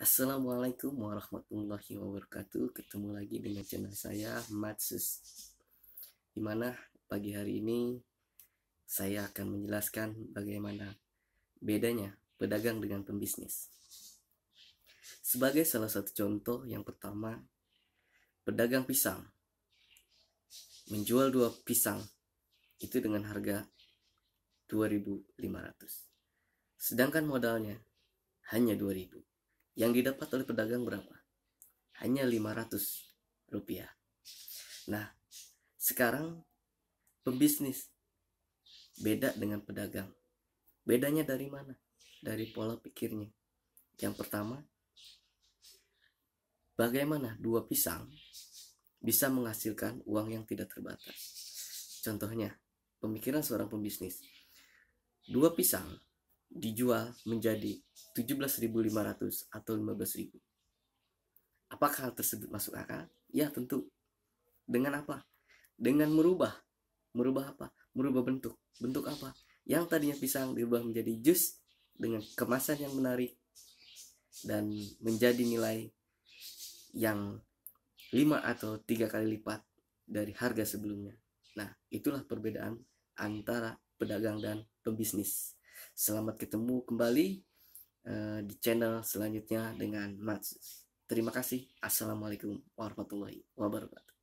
Assalamualaikum warahmatullahi wabarakatuh Ketemu lagi dengan channel saya Matsus Dimana pagi hari ini Saya akan menjelaskan bagaimana Bedanya pedagang dengan pembisnis Sebagai salah satu contoh yang pertama Pedagang pisang Menjual dua pisang Itu dengan harga 2500 sedangkan modalnya hanya 2000 yang didapat oleh pedagang berapa? Hanya 500 rupiah. Nah, sekarang pebisnis beda dengan pedagang. Bedanya dari mana? Dari pola pikirnya. Yang pertama, bagaimana dua pisang bisa menghasilkan uang yang tidak terbatas. Contohnya, pemikiran seorang pebisnis. Dua pisang dijual menjadi 17.500 atau 15.000. Apakah hal tersebut masuk akal? Ya, tentu. Dengan apa? Dengan merubah. Merubah apa? Merubah bentuk. Bentuk apa? Yang tadinya pisang diubah menjadi jus dengan kemasan yang menarik dan menjadi nilai yang 5 atau tiga kali lipat dari harga sebelumnya. Nah, itulah perbedaan antara pedagang dan pebisnis. Selamat ketemu kembali uh, di channel selanjutnya dengan Mats. Terima kasih. Assalamualaikum warahmatullahi wabarakatuh.